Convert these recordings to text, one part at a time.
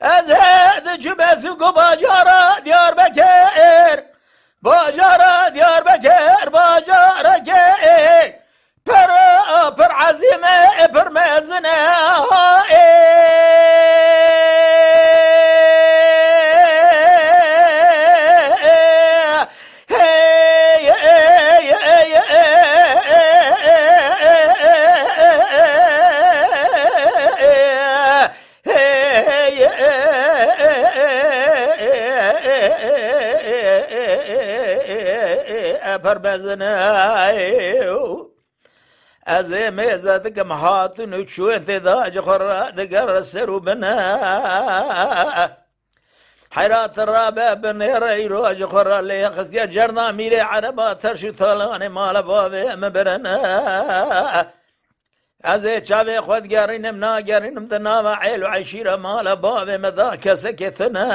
Ezed cümesi bacara Diyarbakır Bacara Diyarbakır Bacara Kek Per per azime per mezine فرمزنايو أزيم إذا تكم حاطن وشو انتذا جخرا دقر السرو بنا حيرات الرابع بن يريرو جخرا لي خسيا جرنا ميري عربا ترشو طالاني مالا بابي مبرنا أزي شابي خود قارينم نا قارينم دنا عيل وعشيرة مالا بابي مذاك سكتنا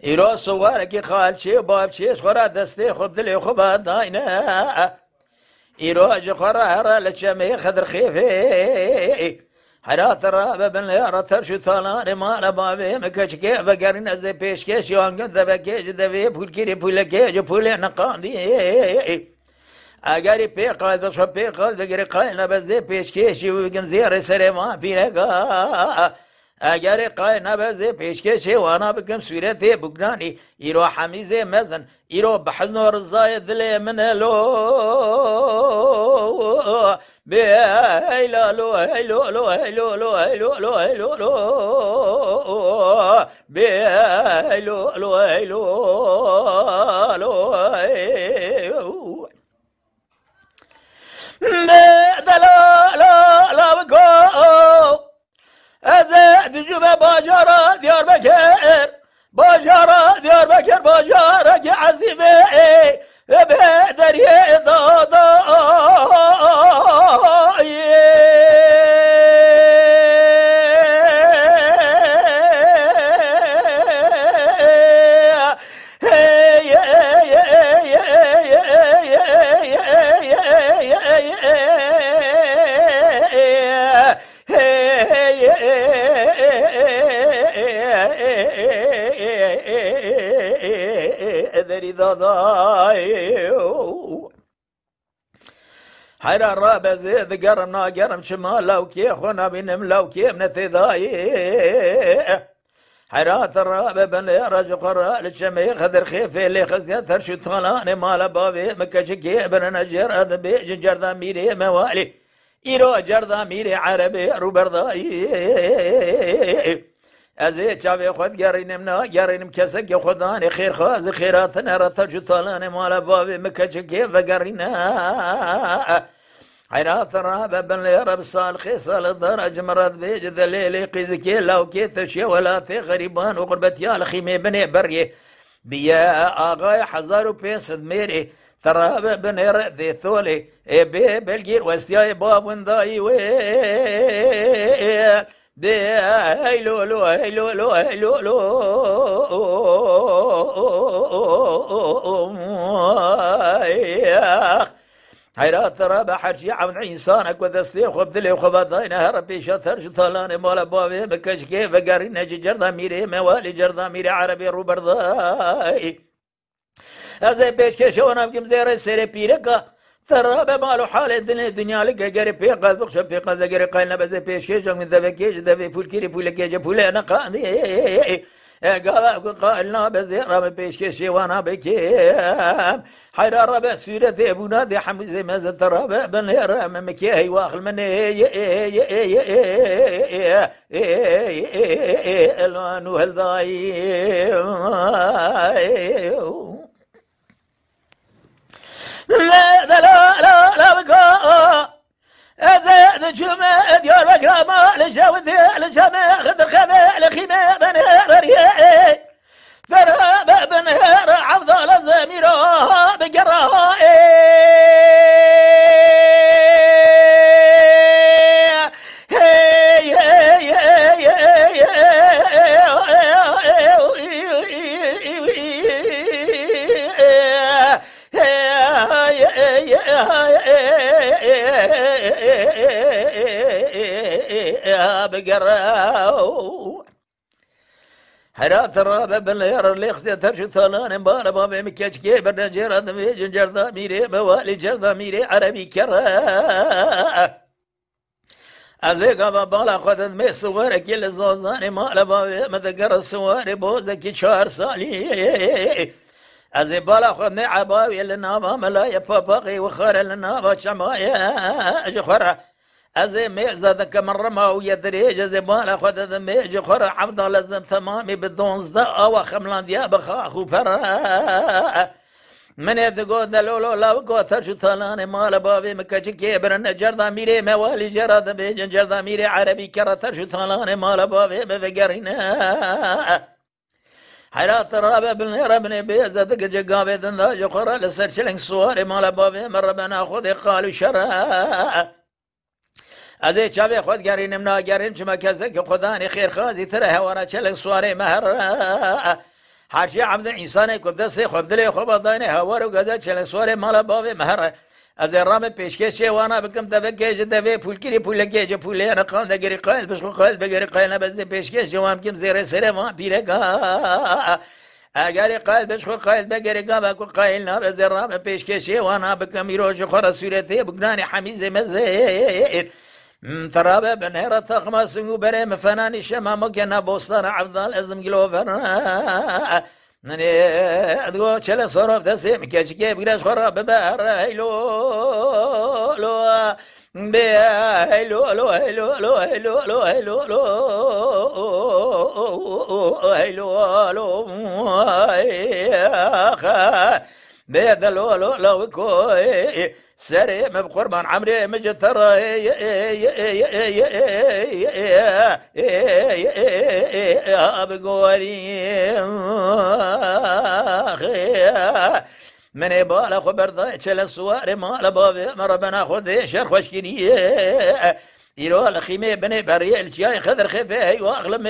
ایرا سوار کی خال چی باب چی خورا دسته خوب دل خوب داینا ایرا ج خورا هر لچمه خدر خیفه حرات الرابع بن ليارة ترشو تالان ما لبابي مكشكي بقرن ازي بيشكيش يوانقن دبكيش پول کری پول بول پول بول دی اگری پی قاید بس پی قاید بگری قاید نبزه پیش کشی و بگن زیر سر ما پیرگاه اگر قای نبزه پیشکشه وانا بکم صورت بگنانی ایرو حمیزه مزن ایرو بحزن و رضای دل من لو بی ایلا لو لو لو لو لو بی لو Diyarbakır, Bacara, Diyarbakır, Bacara, Azime, دري ذذايو حيرا رابع زيد قرنا قرم شمال لو كي خونا بنم لو كي من ثذاي حيرا الرابع بن رج قراء للشمي خذر خيفي اللي خزي اثر شو طلاني مال بابي مكشكي بن نجر هذا جنجر ذا ميري موالي إيرو جردا ميري عربي روبرداي ازي چاوي خود گرينم نه گرينم کسی که خدان خیر خواز خیرات نرتا جو تالان مالا بابي مکچه که و گرینا عراث راب بن رب صال خيصل درج مرض بيج ذليل قيزكي لو كيتشي ولا غریبان و قربتیال خیمه بنی بني بیا آقای اغاي و بيس ميري تراب بن ذي ثولي إيه، بي بلجير وستياي باب ونداي وي حيرات رابع حرشيعة عم عيسان أكوذ السيخ وبدلي وخبضينا ربي شثر شطلاني مولا بابي بكش كيف قارينا جردا ميري موالي جردا ميري عربي روبرداي هذا بيش كشونا بكم زير السيري بيركا ثرابة بالو حال دنيا دنيا لك قري في قذق شب في قذق قري قايلنا بس بيش كيش من ذا كيش ذا في فول كيري فول كيش فول أنا قاضي قال قالنا بزيرة من بيش كيش وانا بكيم حيرا ربع سورة ذي أبونا ذي حمزة ماذا ترى بن هيرا من هي واخل من الوانو هل ضايع يا ديار ما لجاو الذيال لجامع غدر خماع لخيمة بنار رياء ذرها بنهار عفضة للزميرة بقرها بقرا هرا ترا ببن ليار ليخت ترش تالان بار باب مكاش كي برنا جرد ميجن جردا ميري بوالي جردا ميري عربي كرا أزيك أبا بالا خدت مي سوار كيل زوزان ما لبا مذكر سوار بوز كي شهر سالي أزي بالا خدني عباوي لنا ما ملايا فباقي وخار لنا ما شمايا جخرة أزي ميجزة ذك من رم او یه دریج از بالا خد أزي ميجي خرى عبد لازم ثمامي بدون زدقة خملان دياب خاخو فر من از گود نلولو لا وقوة شو ثلاني مال بابي مكاش كبر نجر ميري موالي جراد بيجن جرد ميري عربي كرة شو ثلاني مال بابي بفقرنا حيرات الرابع بن ربني بيزة دق جقابي دندا جقرة لسر شلنك سواری مال بابي من ربنا خذي قالوا شرا از چاوی خود گرینم ناگرین چما کزه که خدا خیر خوازی تره هوانا چلک سواره مهر هرچی عمد انسان کبده سی خود دلی خوب دانی هوا رو گذا چلک سواره مالا باوی مهر از رام پیشکش وانا بکم دو کیج دو پول کری پول کیج پول انا نقان دگری قائل بشو قائل بگری قائل بس پیشکش وام کم زیر سر ما پیرگا اگر قائل بشو قائل بگری گا کو قائل نا رام پیشکش وانا بکم روش خور صورت بگنان حمیز مزه بن بنيرة ثغمة سنجو بره فناني شما مكنا بوستان عبدال ازم جلوفر نني ادغو چلا صرف دسيم كيشكي بگرش خراب ببار هيلو لو هيلو لو هيلو لو هيلو لو هيلو لو هيلو لو هيلو لو دلو لو لو كوي سري ما بقربان عمري مجي ترى من يبالا خبر ضيع تشل الصواري ما لبابي ما ربنا خذ شر خشكينيه يروا خيمه بني بريع الجاي خضر خفا هي واغلم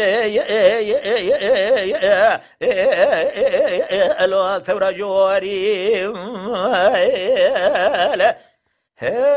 الو ثورة جواري